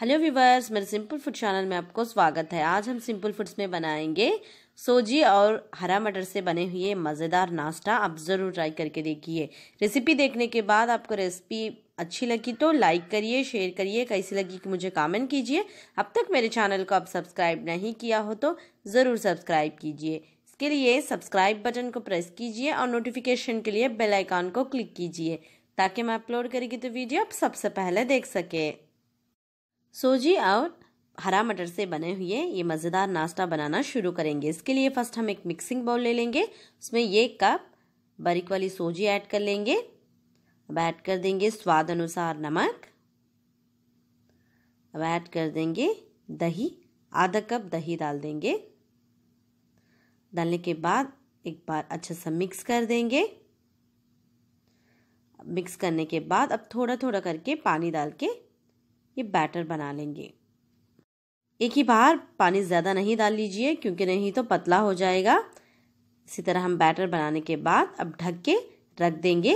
hello viewers मेरे simple food channel में आपको स्वागत है आज हम सिंपल फूड्स में बनाएंगे सोजी और हरा मटर से बने हुए मज़ेदार नाश्ता आप ज़रूर ट्राई करके देखिए रेसिपी देखने के बाद आपको रेसिपी अच्छी लगी तो लाइक करिए शेयर करिए कैसी लगी कि मुझे कमेंट कीजिए अब तक मेरे चैनल को आप सब्सक्राइब नहीं किया हो तो ज़रूर सब्सक्राइब कीजिए इसके लिए सब्सक्राइब बटन को प्रेस कीजिए और नोटिफिकेशन के लिए बेल आइकॉन को क्लिक कीजिए ताकि मैं अपलोड करेगी तो वीडियो आप सबसे पहले देख सकें सोजी और हरा मटर से बने हुए ये मज़ेदार नाश्ता बनाना शुरू करेंगे इसके लिए फर्स्ट हम एक मिक्सिंग बाउल ले लेंगे उसमें एक कप बारीक वाली सोजी ऐड कर लेंगे अब ऐड कर देंगे स्वाद अनुसार नमक अब ऐड कर देंगे दही आधा कप दही डाल देंगे डालने के बाद एक बार अच्छे से मिक्स कर देंगे मिक्स करने के बाद अब थोड़ा थोड़ा करके पानी डाल के ये बैटर बना लेंगे एक ही बार पानी ज़्यादा नहीं डाल लीजिए क्योंकि नहीं तो पतला हो जाएगा इसी तरह हम बैटर बनाने के बाद अब ढक के रख देंगे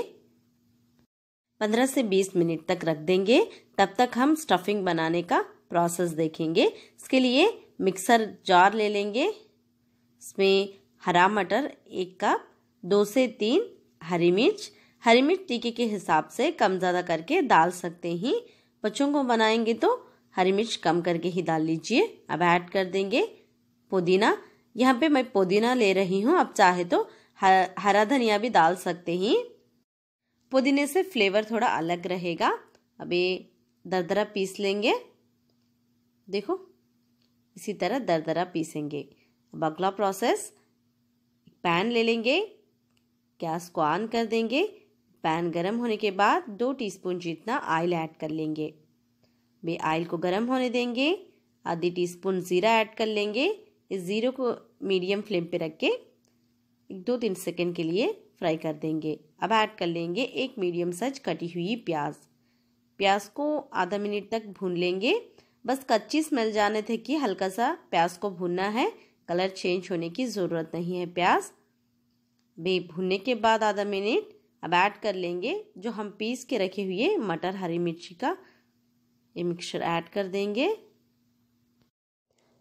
15 से 20 मिनट तक रख देंगे तब तक हम स्टफिंग बनाने का प्रोसेस देखेंगे इसके लिए मिक्सर जार ले लेंगे इसमें हरा मटर एक कप दो से तीन हरी मिर्च हरी मिर्च टीके के हिसाब से कम ज़्यादा करके डाल सकते हैं बच्चों को बनाएंगे तो हरी मिर्च कम करके ही डाल लीजिए अब ऐड कर देंगे पुदीना यहाँ पे मैं पुदीना ले रही हूँ अब चाहे तो हरा धनिया भी डाल सकते हैं पुदीने से फ्लेवर थोड़ा अलग रहेगा अब ये दरदरा पीस लेंगे देखो इसी तरह दरदरा पीसेंगे अब अगला प्रोसेस पैन ले लेंगे गैस को ऑन कर देंगे पैन गरम होने के बाद दो टीस्पून जितना आयल ऐड कर लेंगे वे आयल को गरम होने देंगे आधी टीस्पून ज़ीरा ऐड कर लेंगे इस ज़ीरो को मीडियम फ्लेम पे रख के एक दो तीन सेकंड के लिए फ्राई कर देंगे अब ऐड कर लेंगे एक मीडियम साइज कटी हुई प्याज प्याज को आधा मिनट तक भून लेंगे बस कच्ची स्मेल जाने थे कि हल्का सा प्याज को भूनना है कलर चेंज होने की ज़रूरत नहीं है प्याज भी भूनने के बाद आधा मिनट अब ऐड कर लेंगे जो हम पीस के रखे हुए मटर हरी मिर्ची का ये मिक्सचर ऐड कर देंगे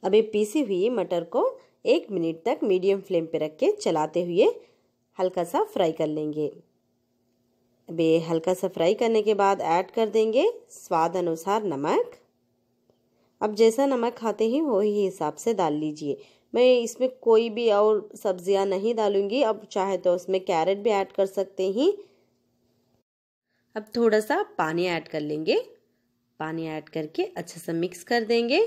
अब ये पीसी हुई मटर को एक मिनट तक मीडियम फ्लेम पे रख के चलाते हुए हल्का सा फ्राई कर लेंगे अब ये हल्का सा फ्राई करने के बाद ऐड कर देंगे स्वाद अनुसार नमक अब जैसा नमक खाते हैं वही हिसाब से डाल लीजिए मैं इसमें कोई भी और सब्जियां नहीं डालूंगी अब चाहे तो उसमें कैरेट भी ऐड कर सकते हैं अब थोड़ा सा पानी ऐड कर लेंगे पानी ऐड करके अच्छे से मिक्स कर देंगे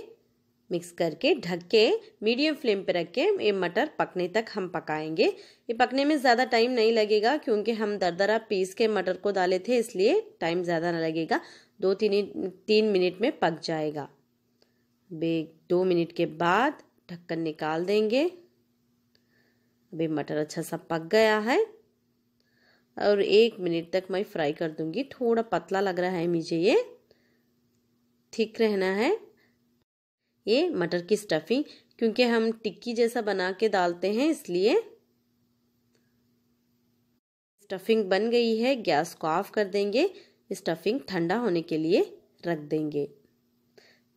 मिक्स करके ढक के मीडियम फ्लेम पर रख के ये मटर पकने तक हम पकाएंगे ये पकने में ज़्यादा टाइम नहीं लगेगा क्योंकि हम दरदरा पीस के मटर को डाले थे इसलिए टाइम ज़्यादा ना लगेगा दो तीन तीन मिनट में पक जाएगा बे दो मिनट के बाद ढक्कन निकाल देंगे अभी मटर अच्छा सा पक गया है और एक मिनट तक मैं फ्राई कर दूंगी थोड़ा पतला लग रहा है मुझे ये ठीक रहना है ये मटर की स्टफिंग क्योंकि हम टिक्की जैसा बना के डालते हैं इसलिए स्टफिंग बन गई है गैस को ऑफ कर देंगे स्टफिंग ठंडा होने के लिए रख देंगे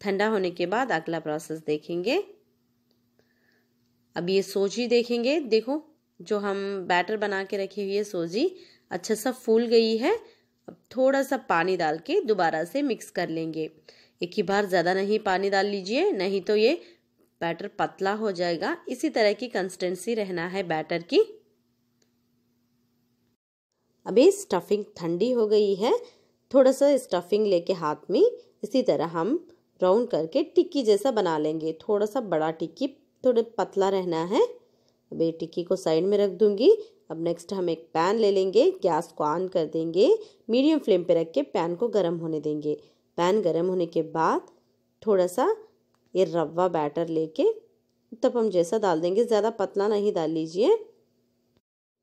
ठंडा होने के बाद अगला प्रोसेस देखेंगे अब ये सोजी देखेंगे देखो जो हम बैटर बना के रखी हुई है सोजी अच्छा सा फूल गई है अब थोड़ा सा पानी डाल के दोबारा से मिक्स कर लेंगे एक ही बार ज़्यादा नहीं पानी डाल लीजिए नहीं तो ये बैटर पतला हो जाएगा इसी तरह की कंसिस्टेंसी रहना है बैटर की अभी स्टफिंग ठंडी हो गई है थोड़ा सा स्टफिंग लेके हाथ में इसी तरह हम राउंड करके टिक्की जैसा बना लेंगे थोड़ा सा बड़ा टिक्की थोड़े पतला रहना है अब ये टिक्की को साइड में रख दूंगी अब नेक्स्ट हम एक पैन ले लेंगे गैस को ऑन कर देंगे मीडियम फ्लेम पे रख के पैन को गर्म होने देंगे पैन गर्म होने के बाद थोड़ा सा ये रवा बैटर लेके तब हम जैसा डाल देंगे ज़्यादा पतला नहीं डाल लीजिए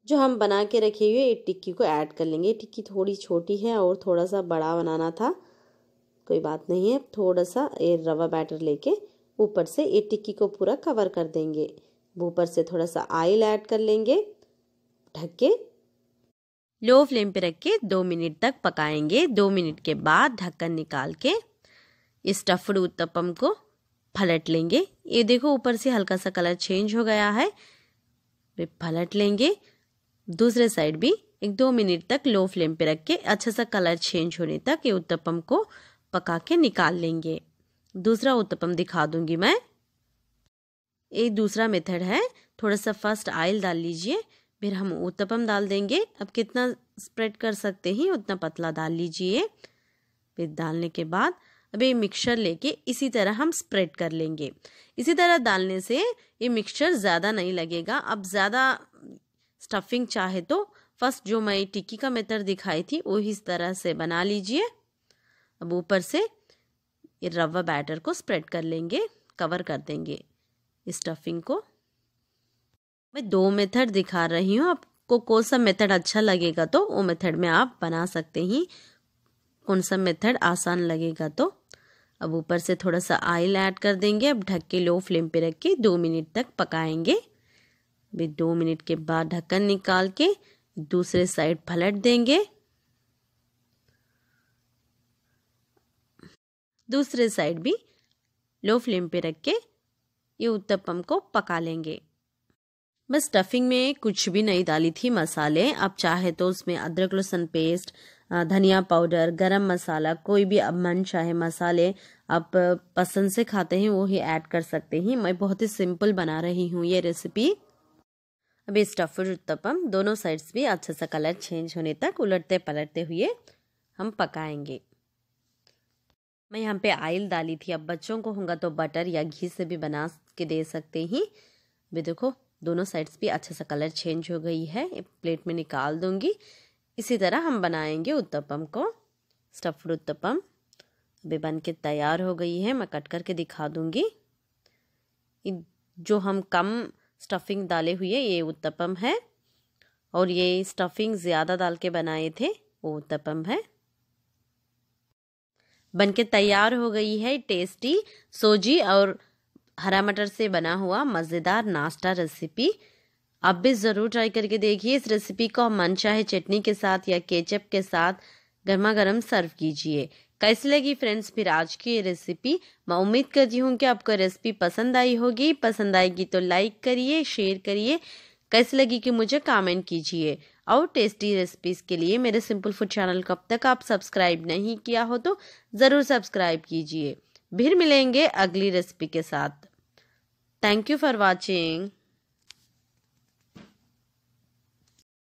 जो हम बना के रखे हुए ये टिक्की को ऐड कर लेंगे टिक्की थोड़ी छोटी है और थोड़ा सा बड़ा बनाना था कोई बात नहीं है थोड़ा सा ये रवा बैटर लेके ऊपर से ये टिक्की को पूरा कवर कर देंगे ऊपर से थोड़ा सा ऑयल ऐड कर लेंगे ढक के लो फ्लेम पे रख के दो मिनट तक पकाएंगे दो मिनट के बाद ढक्कन निकाल के इस स्टफ्ड उत्तपम को पलट लेंगे ये देखो ऊपर से हल्का सा कलर चेंज हो गया है वे पलट लेंगे दूसरे साइड भी एक दो मिनट तक लो फ्लेम पे रख के अच्छा सा कलर चेंज होने तक ये उत्तपम को पका के निकाल लेंगे दूसरा उत्तपम दिखा दूंगी मैं एक दूसरा मेथड है थोड़ा सा फर्स्ट आयल डाल लीजिए फिर हम उत्तपम डाल देंगे अब कितना स्प्रेड कर सकते हैं उतना पतला डाल लीजिए फिर डालने के बाद अब ये मिक्सचर लेके इसी तरह हम स्प्रेड कर लेंगे इसी तरह डालने से ये मिक्सचर ज़्यादा नहीं लगेगा अब ज़्यादा स्टफिंग चाहे तो फर्स्ट जो मैं टिक्की का मेथड दिखाई थी वो इस तरह से बना लीजिए अब ऊपर से ये रवा बैटर को स्प्रेड कर लेंगे कवर कर देंगे स्टफिंग को मैं दो मेथड दिखा रही हूँ आपको कौन सा मेथड अच्छा लगेगा तो वो मेथड में आप बना सकते हैं कौन सा मेथड आसान लगेगा तो अब ऊपर से थोड़ा सा आयल ऐड कर देंगे अब ढक के लो फ्लेम पे रख के दो मिनट तक पकाएंगे अभी दो मिनट के बाद ढक्कन निकाल के दूसरे साइड पलट देंगे दूसरे साइड भी लो फ्लेम पे रख के ये उत्तपम को पका लेंगे मैं स्टफिंग में कुछ भी नहीं डाली थी मसाले आप चाहे तो उसमें अदरक लहसुन पेस्ट धनिया पाउडर गरम मसाला कोई भी अब मन चाहे मसाले आप पसंद से खाते हैं वो ही ऐड कर सकते हैं मैं बहुत ही सिंपल बना रही हूँ ये रेसिपी अभी स्टफड उत्तपम दोनों साइड्स भी अच्छे से कलर चेंज होने तक उलटते पलटते हुए हम पकाएंगे मैं यहाँ पे आयल डाली थी अब बच्चों को होगा तो बटर या घी से भी बना के दे सकते हैं भी देखो दोनों साइड्स भी अच्छा सा कलर चेंज हो गई है प्लेट में निकाल दूँगी इसी तरह हम बनाएंगे उत्तपम को स्टफ्ड उत्तपम अभी बन के तैयार हो गई है मैं कट करके दिखा दूँगी जो हम कम स्टफिंग डाले हुए ये उत्तपम है और ये स्टफिंग ज़्यादा डाल के बनाए थे वो उत्तपम है बनके तैयार हो गई है टेस्टी सोजी और हरा मटर से बना हुआ मज़ेदार नाश्ता रेसिपी आप भी ज़रूर ट्राई करके देखिए इस रेसिपी को मन चाहे चटनी के साथ या केचप के साथ गर्मा गर्म सर्व कीजिए कैसी लगी फ्रेंड्स फिर आज की ये रेसिपी मैं उम्मीद करती हूँ कि आपको रेसिपी पसंद आई होगी पसंद आएगी तो लाइक करिए शेयर करिए कैसी लगी कि मुझे कमेंट कीजिए और टेस्टी रेसिपीज़ के लिए मेरे सिंपल फूड चैनल कब तक आप सब्सक्राइब नहीं किया हो तो ज़रूर सब्सक्राइब कीजिए फिर मिलेंगे अगली रेसिपी के साथ थैंक यू फॉर वॉचिंग